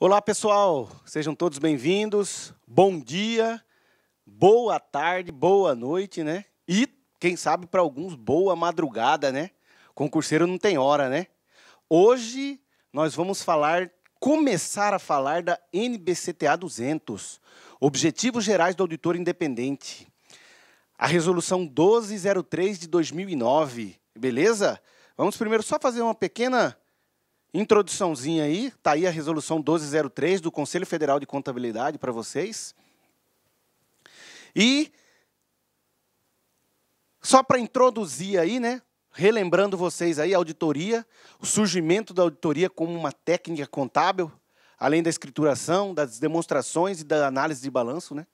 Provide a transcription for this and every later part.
Olá, pessoal. Sejam todos bem-vindos. Bom dia, boa tarde, boa noite, né? E quem sabe para alguns boa madrugada, né? Concurseiro não tem hora, né? Hoje nós vamos falar começar a falar da NBCTA 200, Objetivos Gerais do Auditor Independente. A resolução 1203 de 2009, beleza? Vamos primeiro só fazer uma pequena Introduçãozinha aí, tá aí a resolução 1203 do Conselho Federal de Contabilidade para vocês. E só para introduzir aí, né, relembrando vocês aí a auditoria, o surgimento da auditoria como uma técnica contábil, além da escrituração, das demonstrações e da análise de balanço, né?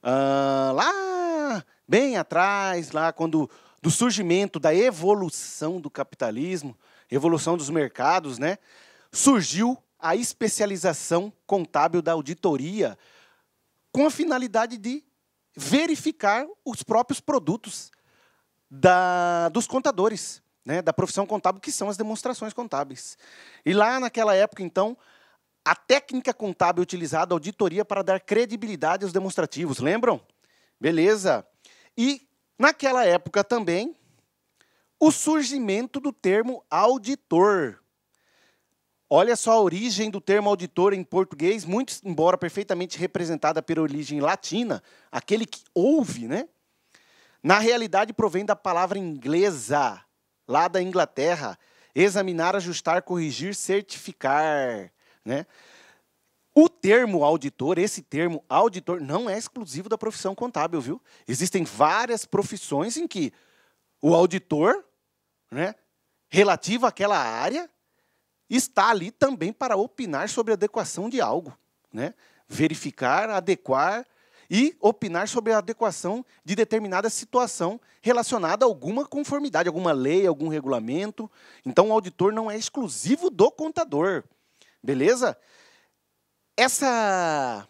Ah, lá bem atrás, lá quando do surgimento da evolução do capitalismo, evolução dos mercados, né, surgiu a especialização contábil da auditoria com a finalidade de verificar os próprios produtos da, dos contadores, né, da profissão contábil, que são as demonstrações contábeis. E lá naquela época, então, a técnica contábil utilizada, a auditoria, para dar credibilidade aos demonstrativos, lembram? Beleza. E naquela época também, o surgimento do termo auditor. Olha só a origem do termo auditor em português, muito embora perfeitamente representada pela origem latina, aquele que ouve, né? Na realidade, provém da palavra inglesa, lá da Inglaterra, examinar, ajustar, corrigir, certificar, né? O termo auditor, esse termo auditor, não é exclusivo da profissão contábil, viu? Existem várias profissões em que o auditor né, relativa àquela área está ali também para opinar sobre a adequação de algo, né? verificar, adequar e opinar sobre a adequação de determinada situação relacionada a alguma conformidade, alguma lei, algum regulamento. Então, o auditor não é exclusivo do contador, beleza? Essa,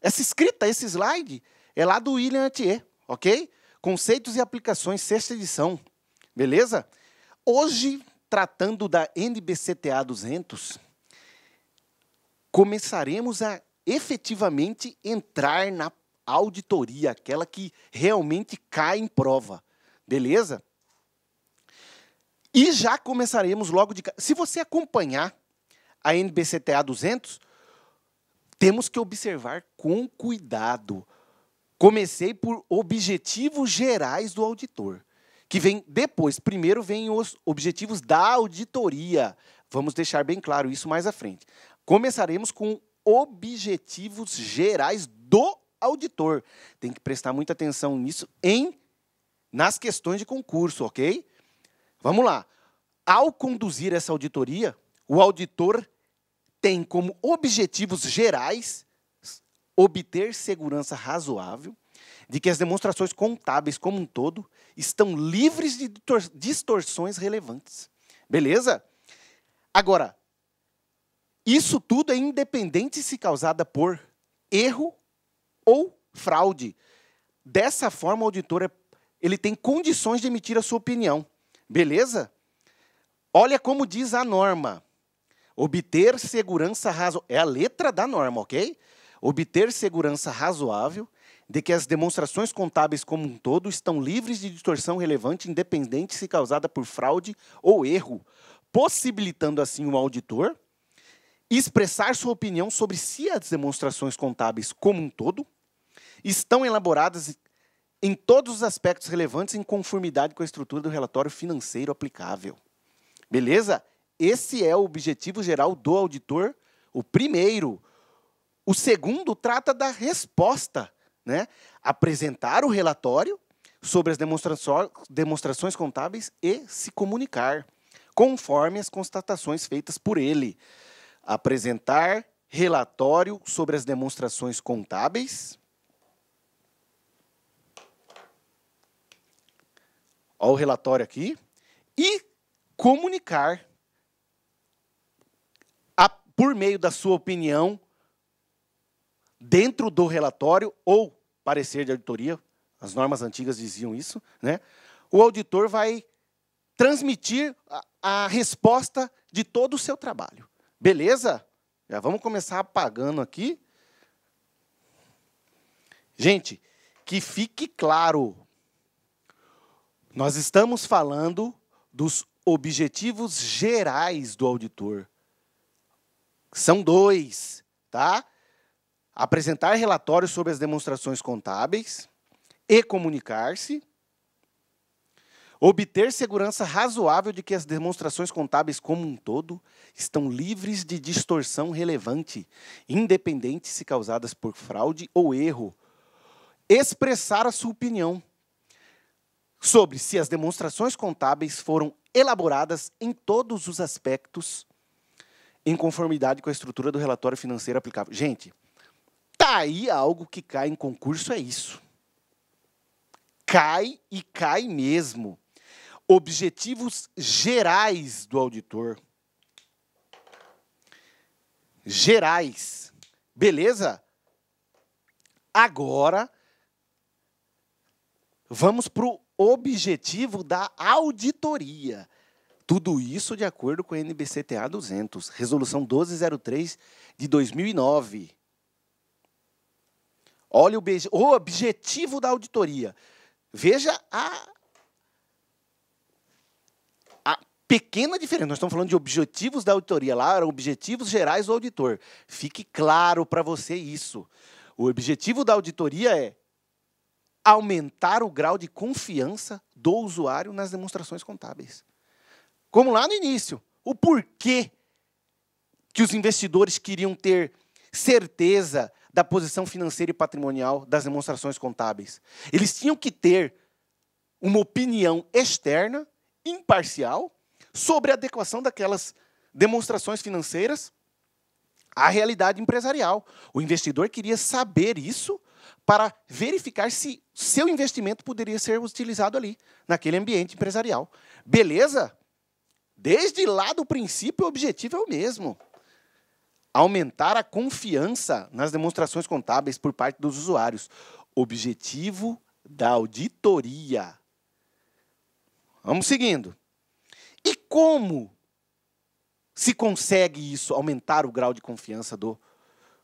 essa escrita, esse slide, é lá do William Atier, ok? Conceitos e aplicações, sexta edição, beleza? Hoje, tratando da NBCTA 200, começaremos a efetivamente entrar na auditoria, aquela que realmente cai em prova. Beleza? E já começaremos logo de Se você acompanhar a NBCTA 200, temos que observar com cuidado. Comecei por objetivos gerais do auditor que vem depois. Primeiro vem os objetivos da auditoria. Vamos deixar bem claro isso mais à frente. Começaremos com objetivos gerais do auditor. Tem que prestar muita atenção nisso em nas questões de concurso, OK? Vamos lá. Ao conduzir essa auditoria, o auditor tem como objetivos gerais obter segurança razoável, de que as demonstrações contábeis como um todo estão livres de distorções relevantes. Beleza? Agora, isso tudo é independente se causada por erro ou fraude. Dessa forma, o auditor é, ele tem condições de emitir a sua opinião. Beleza? Olha como diz a norma. Obter segurança razoável. É a letra da norma, ok? Obter segurança razoável de que as demonstrações contábeis como um todo estão livres de distorção relevante, independente se causada por fraude ou erro, possibilitando assim o auditor expressar sua opinião sobre se as demonstrações contábeis como um todo estão elaboradas em todos os aspectos relevantes em conformidade com a estrutura do relatório financeiro aplicável. Beleza? Esse é o objetivo geral do auditor, o primeiro. O segundo trata da resposta né, apresentar o relatório sobre as demonstrações contábeis e se comunicar, conforme as constatações feitas por ele. Apresentar relatório sobre as demonstrações contábeis. Olha o relatório aqui. E comunicar, a, por meio da sua opinião, dentro do relatório ou parecer de auditoria, as normas antigas diziam isso, né? o auditor vai transmitir a, a resposta de todo o seu trabalho. Beleza? Já vamos começar apagando aqui. Gente, que fique claro, nós estamos falando dos objetivos gerais do auditor. São dois, tá? apresentar relatórios sobre as demonstrações contábeis e comunicar-se, obter segurança razoável de que as demonstrações contábeis como um todo estão livres de distorção relevante, independente se causadas por fraude ou erro, expressar a sua opinião sobre se as demonstrações contábeis foram elaboradas em todos os aspectos em conformidade com a estrutura do relatório financeiro aplicável. Gente, Aí algo que cai em concurso é isso. Cai e cai mesmo. Objetivos gerais do auditor. Gerais. Beleza? Agora, vamos para o objetivo da auditoria. Tudo isso de acordo com a NBCTA 200, Resolução 1203 de 2009. Olha o, o objetivo da auditoria. Veja a, a pequena diferença. Nós estamos falando de objetivos da auditoria. Lá eram objetivos gerais do auditor. Fique claro para você isso. O objetivo da auditoria é aumentar o grau de confiança do usuário nas demonstrações contábeis. Como lá no início, o porquê que os investidores queriam ter certeza da posição financeira e patrimonial das demonstrações contábeis. Eles tinham que ter uma opinião externa, imparcial, sobre a adequação daquelas demonstrações financeiras à realidade empresarial. O investidor queria saber isso para verificar se seu investimento poderia ser utilizado ali, naquele ambiente empresarial. Beleza? Desde lá do princípio, o objetivo é o mesmo aumentar a confiança nas demonstrações contábeis por parte dos usuários. Objetivo da auditoria. Vamos seguindo. E como se consegue isso, aumentar o grau de confiança do,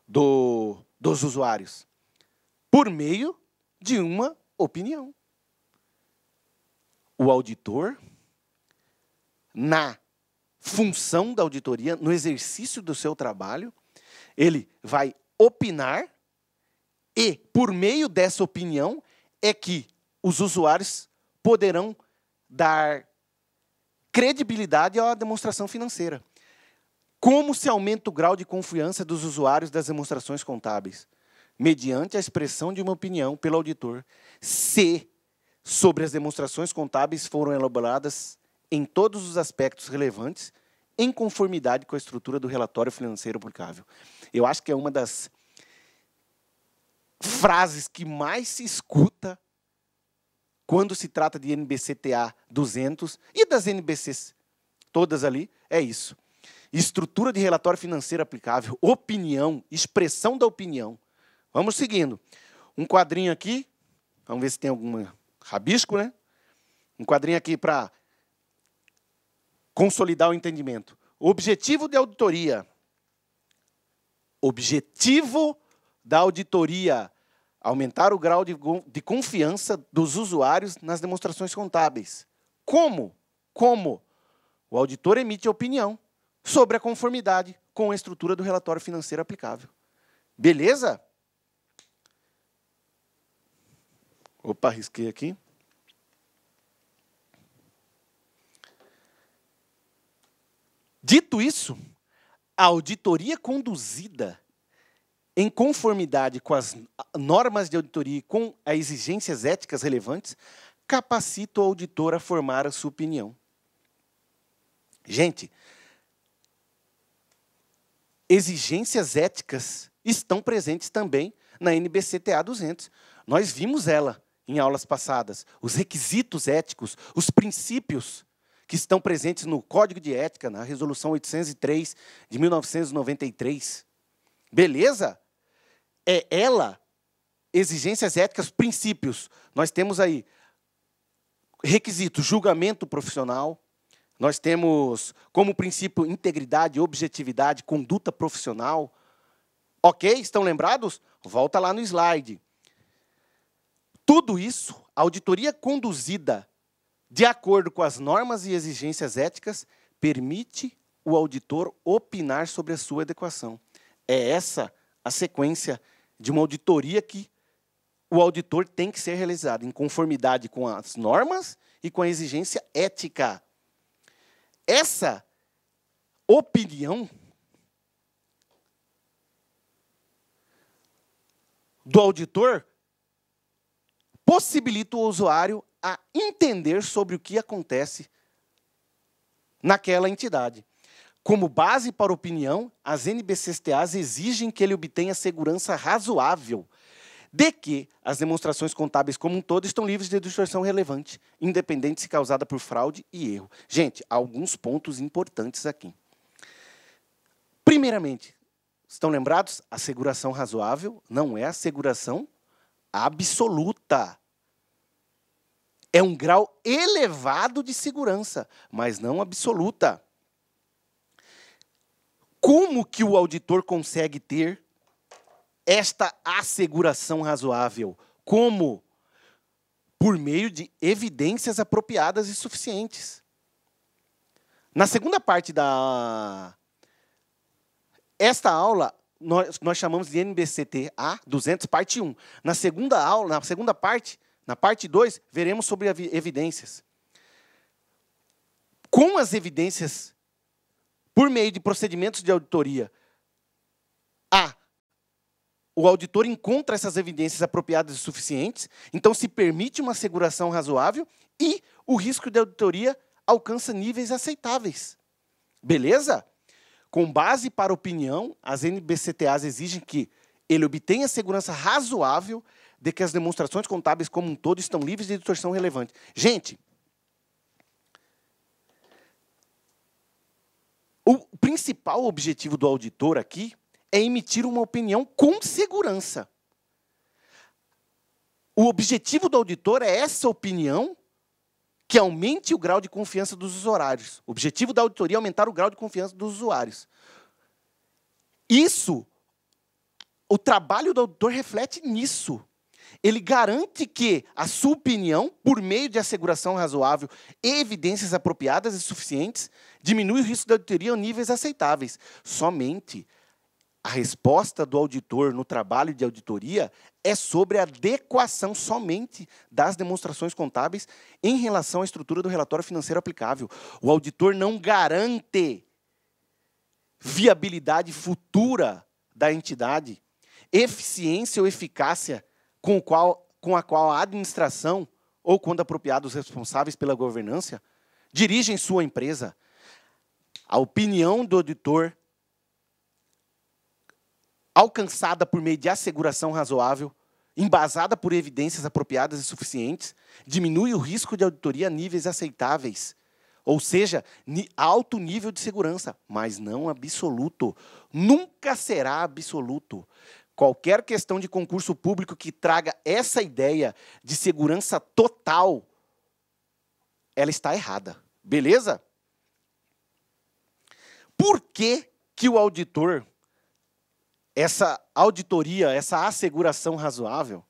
do, dos usuários? Por meio de uma opinião. O auditor, na função da auditoria, no exercício do seu trabalho, ele vai opinar e, por meio dessa opinião, é que os usuários poderão dar credibilidade à demonstração financeira. Como se aumenta o grau de confiança dos usuários das demonstrações contábeis? Mediante a expressão de uma opinião pelo auditor, se sobre as demonstrações contábeis foram elaboradas em todos os aspectos relevantes, em conformidade com a estrutura do relatório financeiro aplicável. Eu acho que é uma das frases que mais se escuta quando se trata de NBCTA 200 e das NBCs todas ali, é isso. Estrutura de relatório financeiro aplicável, opinião, expressão da opinião. Vamos seguindo. Um quadrinho aqui, vamos ver se tem algum rabisco, né? Um quadrinho aqui para Consolidar o entendimento. Objetivo de auditoria. Objetivo da auditoria. Aumentar o grau de, de confiança dos usuários nas demonstrações contábeis. Como? Como? O auditor emite opinião sobre a conformidade com a estrutura do relatório financeiro aplicável. Beleza? Opa, risquei aqui. Dito isso, a auditoria conduzida em conformidade com as normas de auditoria e com as exigências éticas relevantes capacita o auditor a formar a sua opinião. Gente, exigências éticas estão presentes também na NBCTA 200. Nós vimos ela em aulas passadas, os requisitos éticos, os princípios que estão presentes no Código de Ética, na Resolução 803 de 1993. Beleza? É ela, exigências éticas, princípios. Nós temos aí requisitos, julgamento profissional, nós temos como princípio integridade, objetividade, conduta profissional. Ok? Estão lembrados? Volta lá no slide. Tudo isso, a auditoria conduzida de acordo com as normas e exigências éticas, permite o auditor opinar sobre a sua adequação. É essa a sequência de uma auditoria que o auditor tem que ser realizado em conformidade com as normas e com a exigência ética. Essa opinião do auditor possibilita o usuário a entender sobre o que acontece naquela entidade. Como base para opinião, as NBCSTAs exigem que ele obtenha segurança razoável de que as demonstrações contábeis como um todo estão livres de distorção relevante, independente se causada por fraude e erro. Gente, alguns pontos importantes aqui. Primeiramente, estão lembrados? A asseguração razoável não é a absoluta é um grau elevado de segurança, mas não absoluta. Como que o auditor consegue ter esta asseguração razoável? Como? Por meio de evidências apropriadas e suficientes. Na segunda parte da esta aula, nós, nós chamamos de NBCTA 200 parte 1. Na segunda aula, na segunda parte, na parte 2, veremos sobre evidências. Com as evidências, por meio de procedimentos de auditoria, a o auditor encontra essas evidências apropriadas e suficientes, então se permite uma asseguração razoável e o risco de auditoria alcança níveis aceitáveis. Beleza? Com base para opinião, as NBCTAs exigem que ele obtenha segurança razoável de que as demonstrações contábeis como um todo estão livres de distorção relevante. Gente, o principal objetivo do auditor aqui é emitir uma opinião com segurança. O objetivo do auditor é essa opinião que aumente o grau de confiança dos usuários. O objetivo da auditoria é aumentar o grau de confiança dos usuários. Isso, o trabalho do auditor reflete nisso ele garante que a sua opinião, por meio de asseguração razoável e evidências apropriadas e suficientes, diminui o risco da auditoria a níveis aceitáveis. Somente a resposta do auditor no trabalho de auditoria é sobre a adequação somente das demonstrações contábeis em relação à estrutura do relatório financeiro aplicável. O auditor não garante viabilidade futura da entidade, eficiência ou eficácia com, qual, com a qual a administração, ou quando apropriado, os responsáveis pela governança, dirigem sua empresa. A opinião do auditor, alcançada por meio de asseguração razoável, embasada por evidências apropriadas e suficientes, diminui o risco de auditoria a níveis aceitáveis, ou seja, alto nível de segurança, mas não absoluto. Nunca será absoluto. Qualquer questão de concurso público que traga essa ideia de segurança total, ela está errada. Beleza? Por que, que o auditor, essa auditoria, essa asseguração razoável,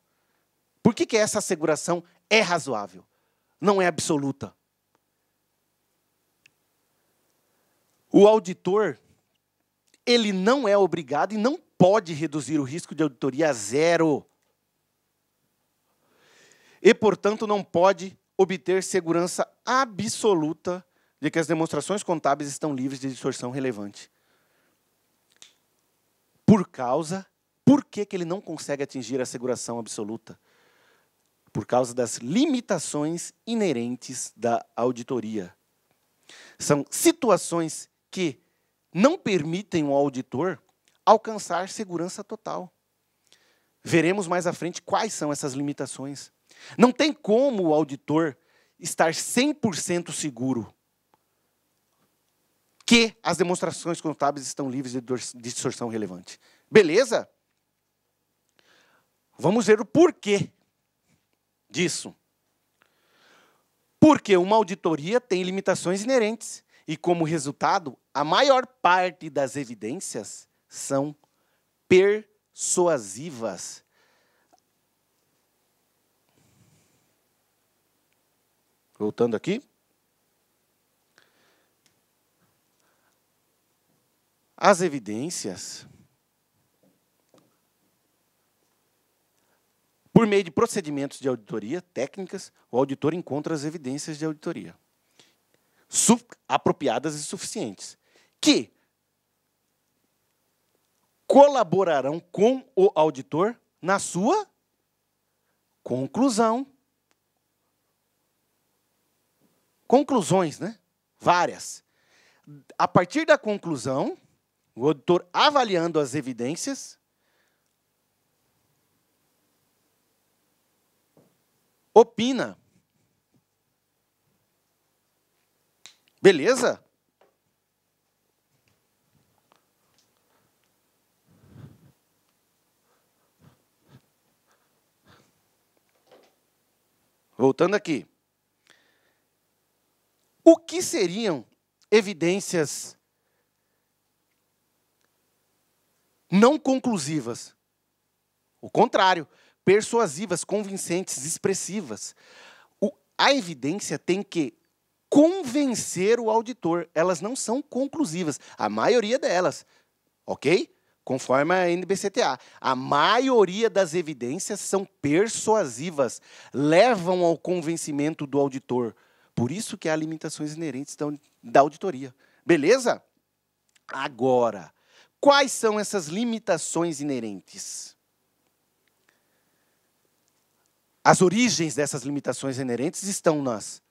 por que, que essa asseguração é razoável? Não é absoluta. O auditor, ele não é obrigado e não pode reduzir o risco de auditoria a zero. E, portanto, não pode obter segurança absoluta de que as demonstrações contábeis estão livres de distorção relevante. Por causa, por que, que ele não consegue atingir a seguração absoluta? Por causa das limitações inerentes da auditoria. São situações que não permitem o auditor alcançar segurança total. Veremos mais à frente quais são essas limitações. Não tem como o auditor estar 100% seguro que as demonstrações contábeis estão livres de distorção relevante. Beleza? Vamos ver o porquê disso. Porque uma auditoria tem limitações inerentes e, como resultado, a maior parte das evidências são persuasivas. Voltando aqui. As evidências, por meio de procedimentos de auditoria técnicas, o auditor encontra as evidências de auditoria apropriadas e suficientes, que colaborarão com o auditor na sua conclusão. Conclusões, né? Várias. A partir da conclusão, o auditor avaliando as evidências, opina. Beleza? Voltando aqui. O que seriam evidências não conclusivas? O contrário, persuasivas, convincentes, expressivas. O, a evidência tem que convencer o auditor. Elas não são conclusivas, a maioria delas, ok? conforme a NBCTA. A maioria das evidências são persuasivas, levam ao convencimento do auditor. Por isso que há limitações inerentes da, da auditoria. Beleza? Agora, quais são essas limitações inerentes? As origens dessas limitações inerentes estão nas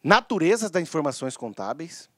naturezas das informações contábeis,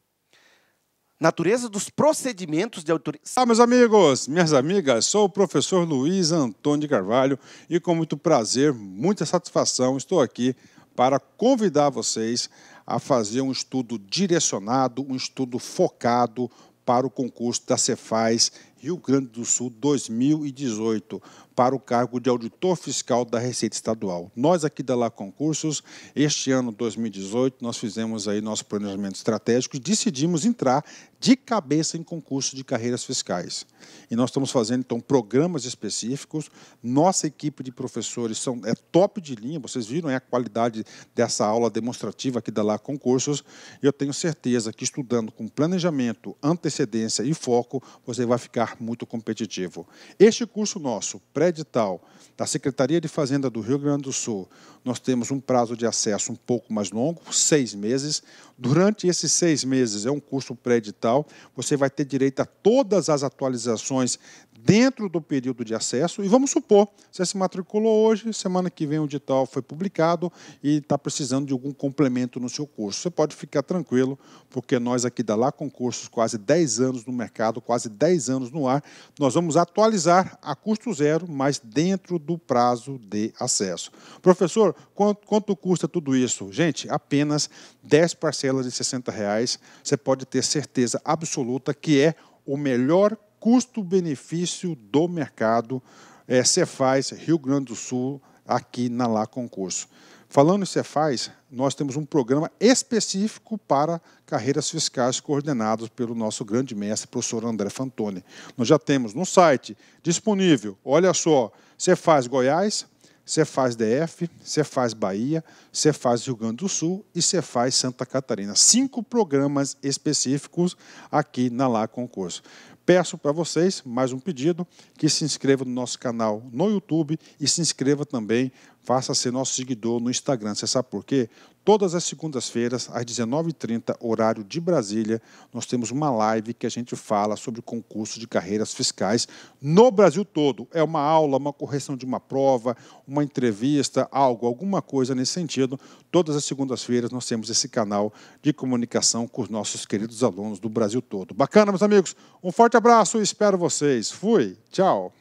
Natureza dos procedimentos de autorização. Ah, meus amigos, minhas amigas, sou o professor Luiz Antônio de Carvalho e com muito prazer, muita satisfação, estou aqui para convidar vocês a fazer um estudo direcionado, um estudo focado para o concurso da Cefaz Rio Grande do Sul 2018 para o cargo de auditor fiscal da Receita Estadual. Nós aqui da La Concursos, este ano 2018, nós fizemos aí nosso planejamento estratégico e decidimos entrar de cabeça em concurso de carreiras fiscais. E nós estamos fazendo então programas específicos. Nossa equipe de professores são é top de linha, vocês viram é a qualidade dessa aula demonstrativa aqui da La Concursos. Eu tenho certeza que estudando com planejamento, antecedência e foco, você vai ficar muito competitivo. Este curso nosso, pré edital da Secretaria de Fazenda do Rio Grande do Sul, nós temos um prazo de acesso um pouco mais longo, seis meses. Durante esses seis meses, é um curso pré-edital, você vai ter direito a todas as atualizações dentro do período de acesso. E vamos supor, você se matriculou hoje, semana que vem o edital foi publicado e está precisando de algum complemento no seu curso. Você pode ficar tranquilo, porque nós aqui da Lá Concursos, quase 10 anos no mercado, quase 10 anos no ar, nós vamos atualizar a custo zero, mas dentro do prazo de acesso. Professor, quanto, quanto custa tudo isso? Gente, apenas 10 parcelas de 60 reais. Você pode ter certeza absoluta que é o melhor custo-benefício do mercado é, Cefaz Rio Grande do Sul aqui na Lá Concurso. Falando em Cefaz, nós temos um programa específico para carreiras fiscais coordenados pelo nosso grande mestre, professor André Fantoni. Nós já temos no site disponível, olha só, Cefaz Goiás, Cefaz DF, Cefaz Bahia, Cefaz Rio Grande do Sul e Cefaz Santa Catarina. Cinco programas específicos aqui na Lá Concurso. Peço para vocês, mais um pedido, que se inscreva no nosso canal no YouTube e se inscreva também faça ser nosso seguidor no Instagram. Você sabe por quê? Todas as segundas-feiras, às 19h30, horário de Brasília, nós temos uma live que a gente fala sobre concurso de carreiras fiscais no Brasil todo. É uma aula, uma correção de uma prova, uma entrevista, algo, alguma coisa nesse sentido. Todas as segundas-feiras nós temos esse canal de comunicação com os nossos queridos alunos do Brasil todo. Bacana, meus amigos? Um forte abraço e espero vocês. Fui, tchau.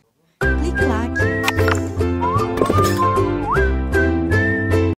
Clique,